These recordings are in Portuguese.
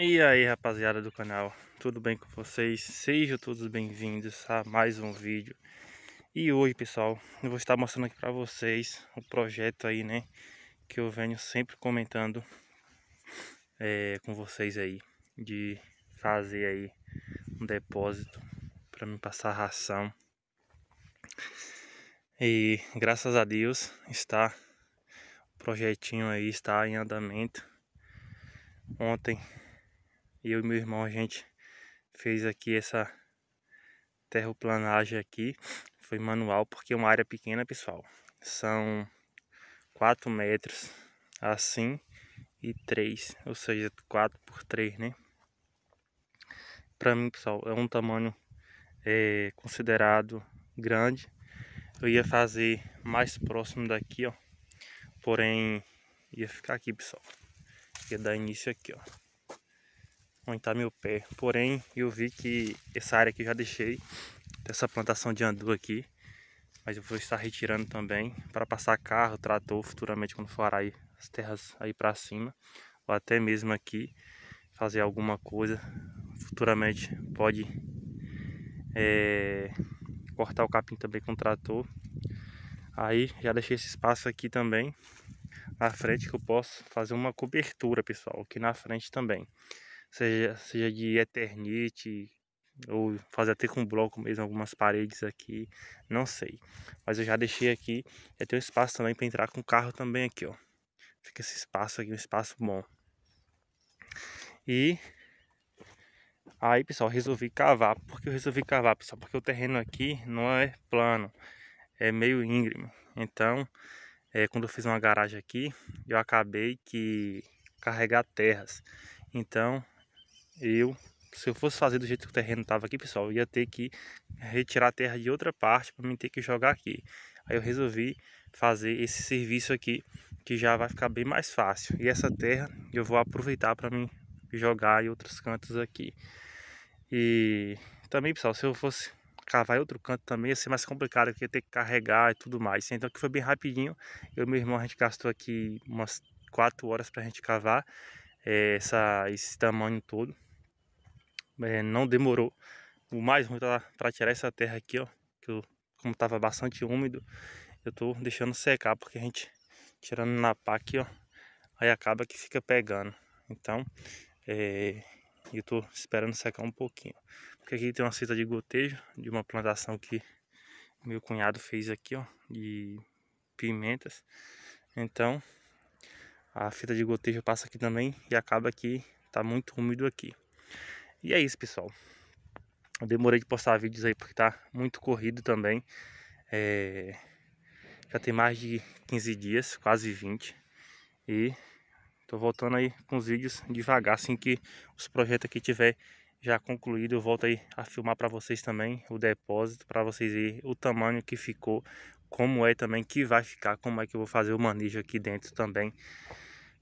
E aí rapaziada do canal, tudo bem com vocês? Sejam todos bem-vindos a mais um vídeo E hoje pessoal, eu vou estar mostrando aqui para vocês o projeto aí né Que eu venho sempre comentando é, com vocês aí De fazer aí um depósito para me passar ração E graças a Deus está, o projetinho aí está em andamento Ontem eu e meu irmão, a gente fez aqui essa terroplanagem aqui. Foi manual, porque é uma área pequena, pessoal. São 4 metros assim e 3, ou seja, 4 por 3, né? Para mim, pessoal, é um tamanho é, considerado grande. Eu ia fazer mais próximo daqui, ó. Porém, ia ficar aqui, pessoal. Ia dar início aqui, ó montar meu pé. Porém, eu vi que essa área que eu já deixei dessa plantação de andu aqui, mas eu vou estar retirando também para passar carro, trator futuramente quando for arar aí, as terras aí para cima ou até mesmo aqui fazer alguma coisa futuramente pode é, cortar o capim também com trator aí já deixei esse espaço aqui também na frente que eu posso fazer uma cobertura pessoal aqui na frente também seja, seja de Eternite, ou fazer até com bloco mesmo algumas paredes aqui, não sei. Mas eu já deixei aqui, já tem um espaço também para entrar com carro também aqui, ó. Fica esse espaço aqui, um espaço bom. E aí, pessoal, resolvi cavar. Por que eu resolvi cavar, pessoal? Porque o terreno aqui não é plano, é meio íngreme. Então, é, quando eu fiz uma garagem aqui, eu acabei que carregar terras. Então, eu, se eu fosse fazer do jeito que o terreno estava aqui, pessoal, eu ia ter que retirar a terra de outra parte para mim ter que jogar aqui. Aí eu resolvi fazer esse serviço aqui, que já vai ficar bem mais fácil. E essa terra eu vou aproveitar para mim jogar em outros cantos aqui. E também, pessoal, se eu fosse cavar em outro canto também ia ser mais complicado, porque ia ter que carregar e tudo mais. Então que foi bem rapidinho. Eu e meu irmão, a gente gastou aqui umas 4 horas para a gente cavar eh, essa, esse tamanho todo. É, não demorou. O mais ruim tá para tirar essa terra aqui, ó. Que eu, como tava bastante úmido, eu tô deixando secar, porque a gente tirando na pá aqui, ó. Aí acaba que fica pegando. Então, é, eu tô esperando secar um pouquinho. Porque aqui tem uma fita de gotejo, de uma plantação que meu cunhado fez aqui, ó. De pimentas. Então, a fita de gotejo passa aqui também e acaba que tá muito úmido aqui. E é isso, pessoal. Eu demorei de postar vídeos aí porque tá muito corrido também. É... Já tem mais de 15 dias, quase 20. E tô voltando aí com os vídeos devagar, assim que os projetos aqui tiver já concluído, eu volto aí a filmar para vocês também o depósito, para vocês verem o tamanho que ficou, como é também que vai ficar, como é que eu vou fazer o manejo aqui dentro também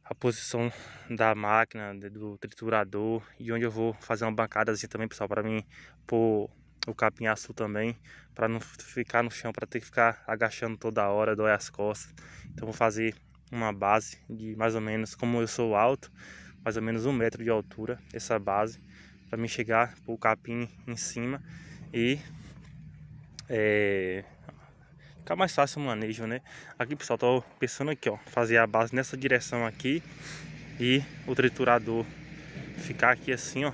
a posição da máquina, do triturador e onde eu vou fazer uma bancada assim também, pessoal, para mim pôr o capim capinhaço também, para não ficar no chão, para ter que ficar agachando toda hora, doer as costas. Então vou fazer uma base de mais ou menos, como eu sou alto, mais ou menos um metro de altura, essa base, para mim chegar o capim em cima e é, Fica mais fácil o manejo, né? Aqui, pessoal, tô pensando aqui, ó. Fazer a base nessa direção aqui. E o triturador ficar aqui assim, ó.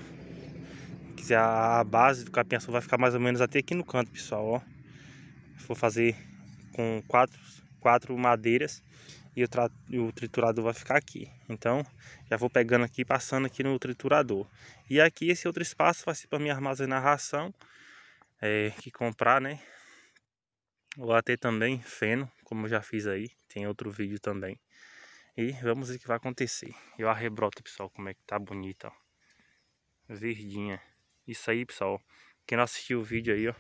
Quiser a base do capim-açúcar vai ficar mais ou menos até aqui no canto, pessoal, ó. Vou fazer com quatro, quatro madeiras e o, o, triturador vai ficar aqui. Então, já vou pegando aqui passando aqui no triturador. E aqui esse outro espaço vai ser para me armazenar ração é, que comprar, né? Vou até também feno, como eu já fiz aí, tem outro vídeo também. E vamos ver o que vai acontecer. Eu arrebroto, pessoal, como é que tá bonita, ó. Verdinha. Isso aí, pessoal. Quem não assistiu o vídeo aí, ó,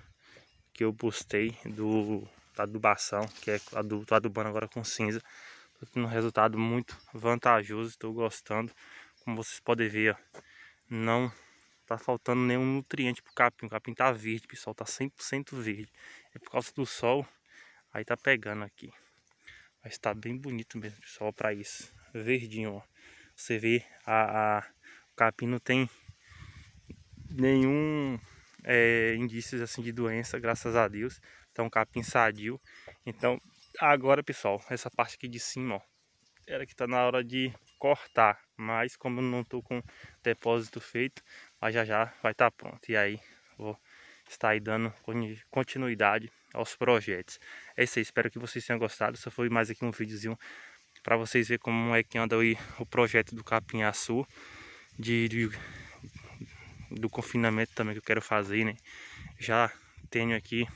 que eu postei do da adubação, que é a do adubando agora com cinza. Tô tendo um resultado muito vantajoso, estou gostando. Como vocês podem ver, ó, não tá faltando nenhum nutriente pro capim. O capim tá verde, pessoal, tá 100% verde. É por causa do sol, aí tá pegando aqui. Mas tá bem bonito mesmo, pessoal, para isso. Verdinho, ó. Você vê, a, a, o capim não tem nenhum é, indícios assim de doença, graças a Deus. Então, capim sadio. Então, agora, pessoal, essa parte aqui de cima, ó. Era que tá na hora de cortar, mas como eu não tô com depósito feito, mas já já vai estar tá pronto. E aí vou estar aí dando continuidade aos projetos. É isso aí, espero que vocês tenham gostado. Só foi mais aqui um videozinho para vocês verem como é que anda aí o projeto do capinhaçu de, de do confinamento também que eu quero fazer, né? Já tenho aqui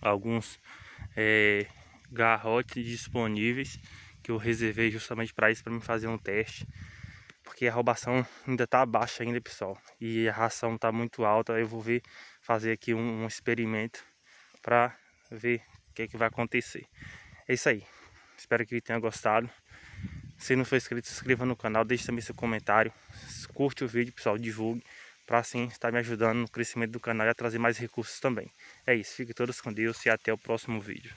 alguns é, garrotes disponíveis que eu reservei justamente para isso, para me fazer um teste porque a roubação ainda está baixa ainda, pessoal. E a ração está muito alta. Eu vou ver, fazer aqui um, um experimento para ver o que, é que vai acontecer. É isso aí. Espero que tenha gostado. Se não for inscrito, se inscreva no canal, deixe também seu comentário, curte o vídeo, pessoal, divulgue, para assim estar tá me ajudando no crescimento do canal e a trazer mais recursos também. É isso, fiquem todos com Deus e até o próximo vídeo.